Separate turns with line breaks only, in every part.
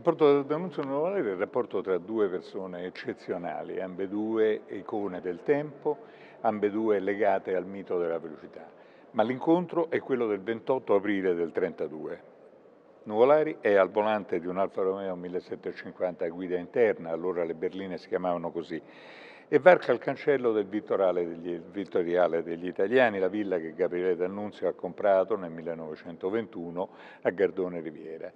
Il rapporto tra D'Annunzio e Nuvolari è il rapporto tra due persone eccezionali, ambedue icone del tempo, ambedue legate al mito della velocità. Ma l'incontro è quello del 28 aprile del 32. Nuvolari è al volante di un Alfa Romeo 1750 a guida interna, allora le berline si chiamavano così, e varca il cancello del degli, vittoriale degli italiani, la villa che Gabriele D'Annunzio ha comprato nel 1921 a Gardone Riviera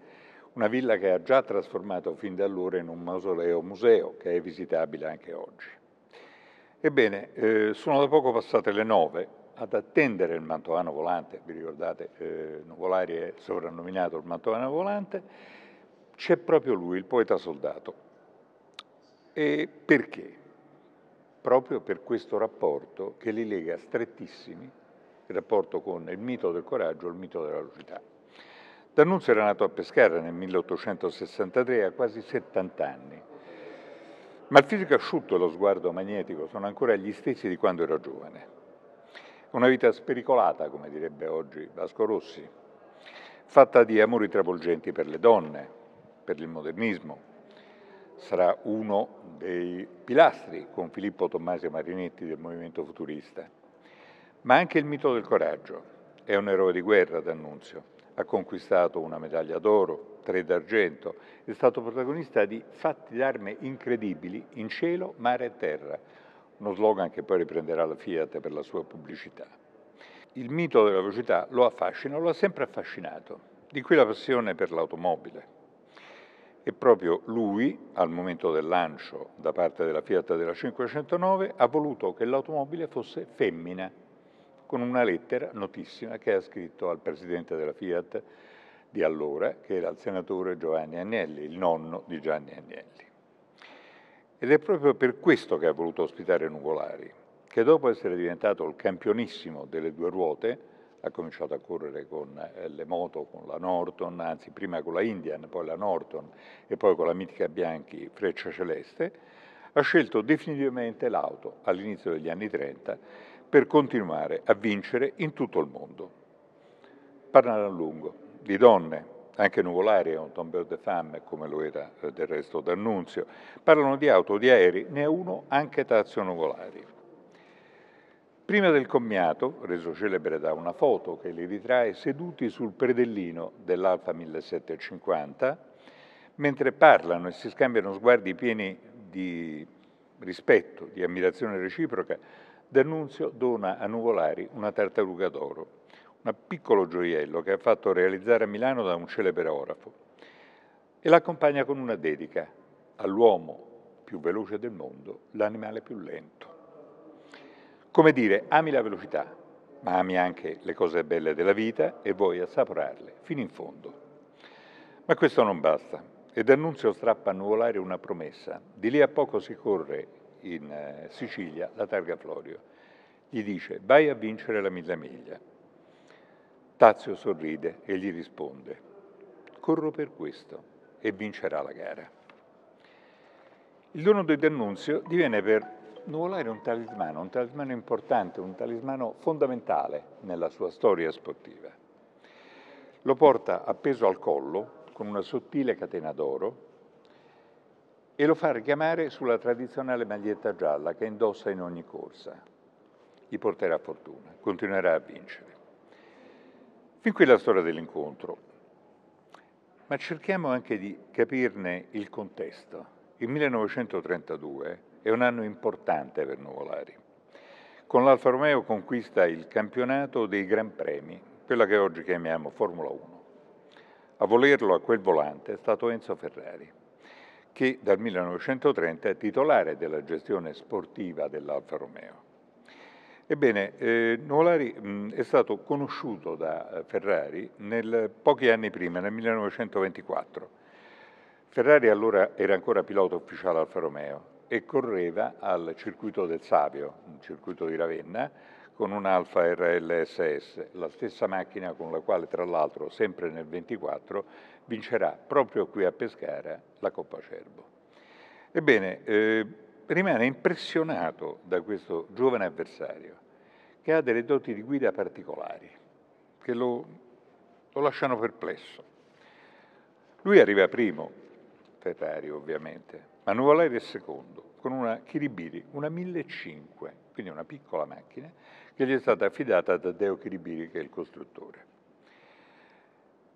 una villa che ha già trasformato fin da allora in un mausoleo-museo che è visitabile anche oggi. Ebbene, eh, sono da poco passate le nove, ad attendere il Mantovano Volante, vi ricordate, eh, Nuvolari è soprannominato il Mantovano Volante, c'è proprio lui, il poeta soldato. E perché? Proprio per questo rapporto che li lega strettissimi, il rapporto con il mito del coraggio e il mito della velocità. D'Annunzio era nato a Pescara nel 1863, a quasi 70 anni. Ma il fisico asciutto e lo sguardo magnetico sono ancora gli stessi di quando era giovane. Una vita spericolata, come direbbe oggi Vasco Rossi, fatta di amori travolgenti per le donne, per il modernismo. Sarà uno dei pilastri con Filippo Tommaso Marinetti del movimento futurista. Ma anche il mito del coraggio. È un eroe di guerra, D'Annunzio ha conquistato una medaglia d'oro, tre d'argento, è stato protagonista di fatti d'arme incredibili in cielo, mare e terra, uno slogan che poi riprenderà la Fiat per la sua pubblicità. Il mito della velocità lo affascina, lo ha sempre affascinato, di qui la passione per l'automobile. E proprio lui, al momento del lancio da parte della Fiat della 509, ha voluto che l'automobile fosse femmina con una lettera notissima che ha scritto al presidente della Fiat di allora, che era il senatore Giovanni Agnelli, il nonno di Gianni Agnelli. Ed è proprio per questo che ha voluto ospitare Nuvolari, che dopo essere diventato il campionissimo delle due ruote, ha cominciato a correre con eh, le moto, con la Norton, anzi prima con la Indian, poi la Norton e poi con la mitica Bianchi Freccia Celeste, ha scelto definitivamente l'auto all'inizio degli anni 30 per continuare a vincere in tutto il mondo. Parlano a lungo di donne, anche Nuvolari è un tombeo de femme, come lo era eh, del resto D'Annunzio. Parlano di auto, di aerei, ne è uno anche Tazio Nuvolari. Prima del commiato, reso celebre da una foto che li ritrae seduti sul predellino dell'Alfa 1750, mentre parlano e si scambiano sguardi pieni di rispetto, di ammirazione reciproca, D'Annunzio dona a Nuvolari una tartaruga d'oro, un piccolo gioiello che ha fatto realizzare a Milano da un celebre orafo, e l'accompagna con una dedica all'uomo più veloce del mondo, l'animale più lento. Come dire, ami la velocità, ma ami anche le cose belle della vita e vuoi assaporarle fino in fondo. Ma questo non basta. E D'Annunzio strappa a Nuvolari una promessa. Di lì a poco si corre in eh, Sicilia, la targa Florio. Gli dice, vai a vincere la mille miglia. Tazio sorride e gli risponde, corro per questo e vincerà la gara. Il dono di D'Annunzio diviene per Nuvolare un talismano, un talismano importante, un talismano fondamentale nella sua storia sportiva. Lo porta appeso al collo con una sottile catena d'oro e lo fa richiamare sulla tradizionale maglietta gialla che indossa in ogni corsa. Gli porterà fortuna, continuerà a vincere. Fin qui la storia dell'incontro, ma cerchiamo anche di capirne il contesto. Il 1932 è un anno importante per Nuvolari. Con l'Alfa Romeo conquista il campionato dei Gran Premi, quella che oggi chiamiamo Formula 1. A volerlo a quel volante è stato Enzo Ferrari che dal 1930 è titolare della gestione sportiva dell'Alfa Romeo. Ebbene, eh, Nuvolari mh, è stato conosciuto da eh, Ferrari nel, pochi anni prima, nel 1924. Ferrari allora era ancora pilota ufficiale Alfa Romeo e correva al circuito del Savio, un circuito di Ravenna, con un Alfa RLSS, la stessa macchina con la quale tra l'altro sempre nel 1924 vincerà proprio qui a Pescara la Coppa Cervo. Ebbene, eh, rimane impressionato da questo giovane avversario che ha delle doti di guida particolari, che lo, lo lasciano perplesso. Lui arriva primo, Ferrari ovviamente, ma Nuvolari è secondo, con una Kiribiri, una 1500, quindi una piccola macchina, che gli è stata affidata da Deo Kiribiri, che è il costruttore.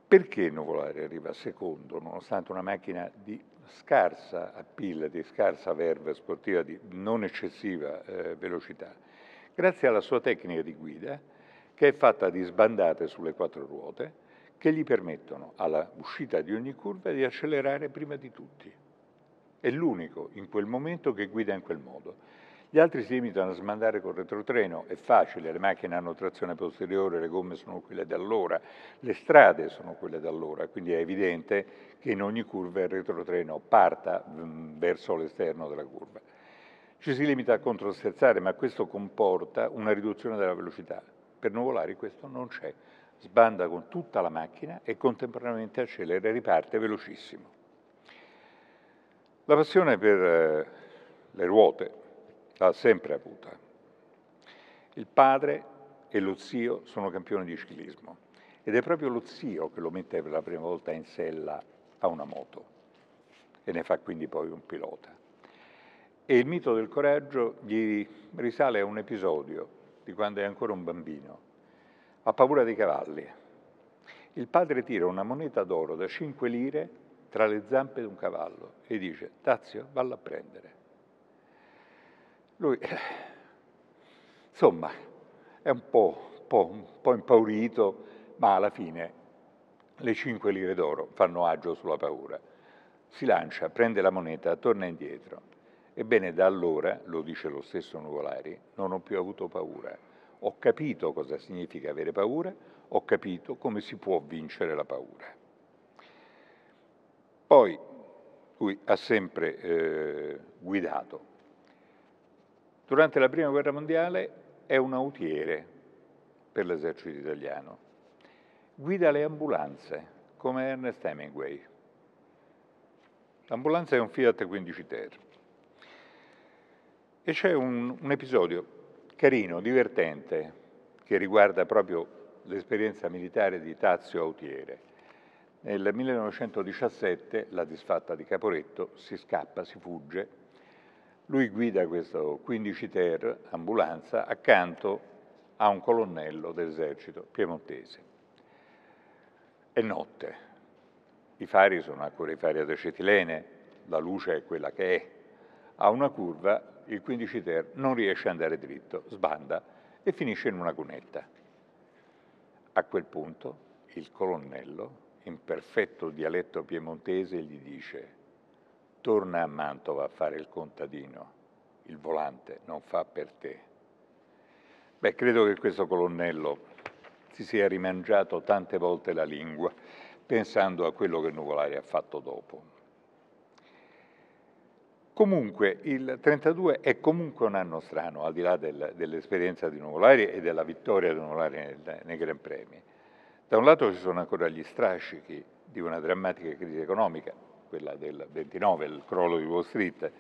Perché Nuvolari arriva secondo, nonostante una macchina di scarsa appeal, di scarsa verve sportiva, di non eccessiva eh, velocità? Grazie alla sua tecnica di guida, che è fatta di sbandate sulle quattro ruote, che gli permettono alla uscita di ogni curva di accelerare prima di tutti. È l'unico in quel momento che guida in quel modo. Gli altri si limitano a smandare col retrotreno, è facile, le macchine hanno trazione posteriore, le gomme sono quelle d'allora, le strade sono quelle d'allora, quindi è evidente che in ogni curva il retrotreno parta mm, verso l'esterno della curva. Ci si limita a controsterzare, ma questo comporta una riduzione della velocità. Per nuvolari questo non c'è. Sbanda con tutta la macchina e contemporaneamente accelera e riparte velocissimo. La passione per eh, le ruote, l'ha sempre avuta. Il padre e lo zio sono campioni di ciclismo ed è proprio lo zio che lo mette per la prima volta in sella a una moto e ne fa quindi poi un pilota. E il mito del coraggio gli risale a un episodio di quando è ancora un bambino. Ha paura dei cavalli. Il padre tira una moneta d'oro da 5 lire tra le zampe di un cavallo e dice Tazio, valla a prendere. Lui, eh, insomma, è un po', un po', un po impaurito, ma alla fine le 5 lire d'oro fanno agio sulla paura. Si lancia, prende la moneta, torna indietro. Ebbene, da allora, lo dice lo stesso Nuvolari, non ho più avuto paura. Ho capito cosa significa avere paura, ho capito come si può vincere la paura. Poi lui ha sempre eh, guidato Durante la Prima Guerra Mondiale è un autiere per l'esercito italiano. Guida le ambulanze, come Ernest Hemingway. L'ambulanza è un Fiat 15 Ter. E c'è un, un episodio carino, divertente, che riguarda proprio l'esperienza militare di Tazio Autiere. Nel 1917 la disfatta di Caporetto si scappa, si fugge lui guida questo 15 Ter, ambulanza, accanto a un colonnello dell'esercito piemontese. È notte, i fari sono ancora i fari ad acetilene, la luce è quella che è. A una curva il 15 Ter non riesce ad andare dritto, sbanda e finisce in una cunetta. A quel punto il colonnello, in perfetto dialetto piemontese, gli dice torna a Mantova a fare il contadino, il volante non fa per te. Beh, credo che questo colonnello si sia rimangiato tante volte la lingua pensando a quello che Nuvolari ha fatto dopo. Comunque, il 32 è comunque un anno strano, al di là del, dell'esperienza di Nuvolari e della vittoria di Nuvolari nel, nei Gran Premi. Da un lato ci sono ancora gli strascichi di una drammatica crisi economica, quella del 29, il crollo di Wall Street.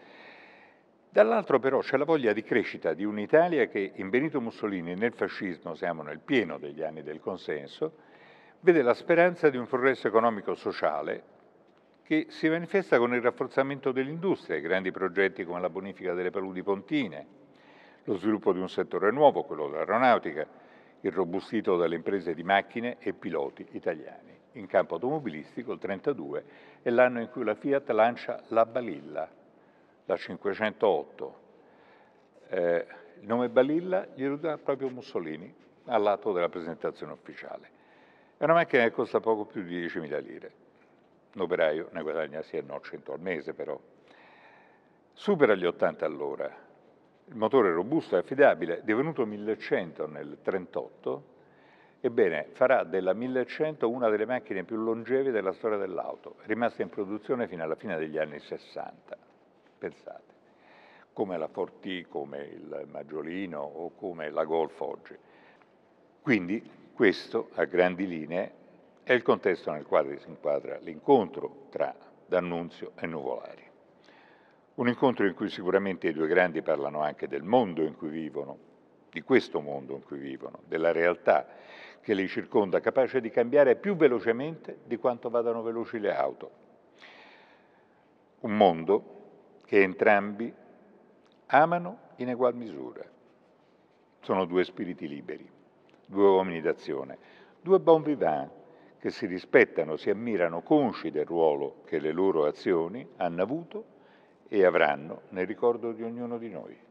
Dall'altro però c'è la voglia di crescita di un'Italia che in Benito Mussolini e nel fascismo, siamo nel pieno degli anni del consenso, vede la speranza di un progresso economico-sociale che si manifesta con il rafforzamento dell'industria, grandi progetti come la bonifica delle paludi pontine, lo sviluppo di un settore nuovo, quello dell'aeronautica, irrobustito dalle imprese di macchine e piloti italiani in campo automobilistico, il 32, è l'anno in cui la Fiat lancia la Balilla, la 508. Eh, il nome Balilla glielo dà proprio Mussolini all'atto della presentazione ufficiale. È una macchina che costa poco più di 10.000 lire. Un operaio ne guadagna sì e no 100 al mese però. Supera gli 80 all'ora. Il motore è robusto e affidabile, divenuto 1100 nel 1938, Ebbene, farà della 1100 una delle macchine più longevi della storia dell'auto, rimasta in produzione fino alla fine degli anni 60. Pensate, come la Forti, come il Maggiolino o come la Golf oggi. Quindi questo, a grandi linee, è il contesto nel quale si inquadra l'incontro tra D'Annunzio e Nuvolari. Un incontro in cui sicuramente i due grandi parlano anche del mondo in cui vivono, di questo mondo in cui vivono, della realtà che li circonda, capace di cambiare più velocemente di quanto vadano veloci le auto. Un mondo che entrambi amano in egual misura. Sono due spiriti liberi, due uomini d'azione, due bon vivant che si rispettano, si ammirano, consci del ruolo che le loro azioni hanno avuto e avranno nel ricordo di ognuno di noi.